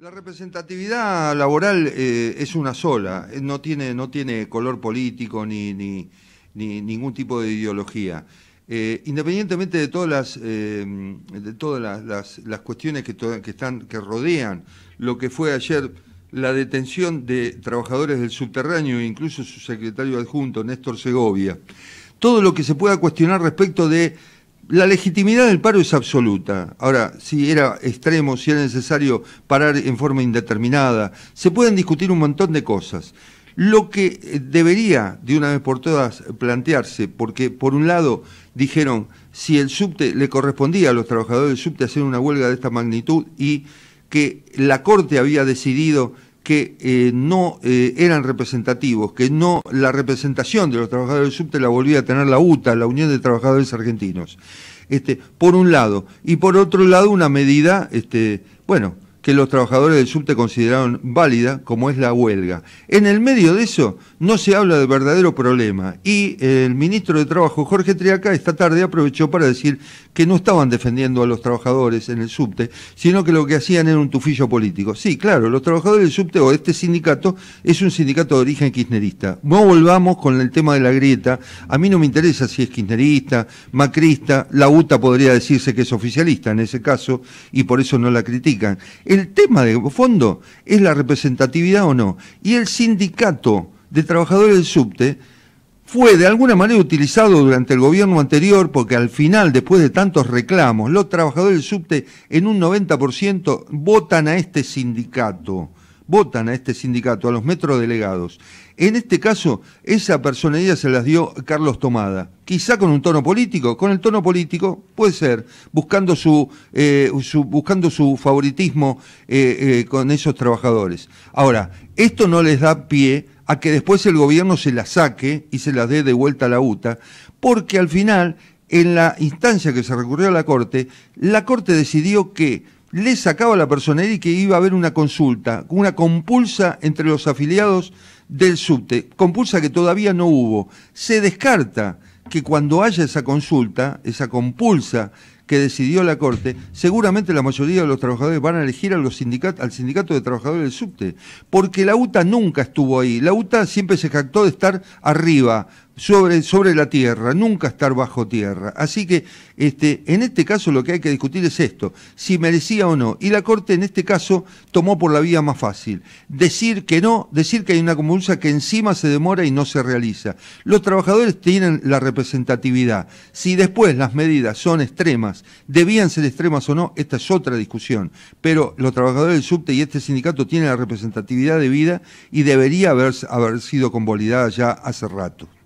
La representatividad laboral eh, es una sola, eh, no tiene, no tiene color político ni, ni, ningún tipo de ideología. Eh, independientemente de todas las, de todas las, cuestiones están, que rodean lo que fue ayer la detención de trabajadores del subterráneo, incluso su secretario adjunto, Néstor Segovia, todo lo que se pueda cuestionar respecto de la legitimidad del paro es absoluta. Ahora, si era extremo, si era necesario parar en forma indeterminada, se pueden discutir un montón de cosas. Lo que eh, debería de una vez por todas plantearse, porque por un lado dijeron si el subte le correspondía a los trabajadores del subte hacer una huelga de esta magnitud y que la Corte había decidido que eh, no eh, eran representativos, que no la representación de los trabajadores subte la volvía a tener la UTA, la Unión de Trabajadores Argentinos. Este, por un lado, y por otro lado una medida, este, bueno, que los trabajadores del subte consideraron válida, como es la huelga. En el medio de eso no se habla del verdadero problema y el ministro de Trabajo, Jorge Triaca, esta tarde aprovechó para decir que no estaban defendiendo a los trabajadores en el subte, sino que lo que hacían era un tufillo político. Sí, claro, los trabajadores del subte o este sindicato es un sindicato de origen kirchnerista. No volvamos con el tema de la grieta. A mí no me interesa si es kirchnerista, macrista, la UTA podría decirse que es oficialista en ese caso y por eso no la critican el tema de fondo es la representatividad o no. Y el sindicato de trabajadores del subte fue de alguna manera utilizado durante el gobierno anterior porque al final, después de tantos reclamos, los trabajadores del subte en un 90% votan a este sindicato votan a este sindicato, a los metrodelegados. En este caso, esa personería se las dio Carlos Tomada, quizá con un tono político, con el tono político puede ser, buscando su, eh, buscando su favoritismo eh, eh, con esos trabajadores. Ahora, esto no les da pie a que después el gobierno se las saque y se las dé de vuelta a la UTA, porque al final, en la instancia que se recurrió a la Corte, la Corte decidió que le sacaba la personería y que iba a haber una consulta, una compulsa entre los afiliados del subte, compulsa que todavía no hubo. Se descarta que cuando haya esa consulta, esa compulsa que decidió la Corte, seguramente la mayoría de los trabajadores van a elegir al sindicato de trabajadores del subte, porque la UTA nunca estuvo ahí. La UTA siempre se jactó de estar arriba, sobre, la tierra, nunca estar bajo tierra. Así que este, en este caso lo que hay que discutir es esto, si merecía o no. Y la Corte en este caso tomó por la vía más fácil, decir que no, decir que hay una convulsa que encima se demora y no se realiza. Los trabajadores tienen la representatividad. Si después las medidas son extremas, debían ser extremas o no, esta es otra discusión. Pero los trabajadores del subte y este sindicato tienen la representatividad debida y debería haber, haber sido convalidada ya hace rato.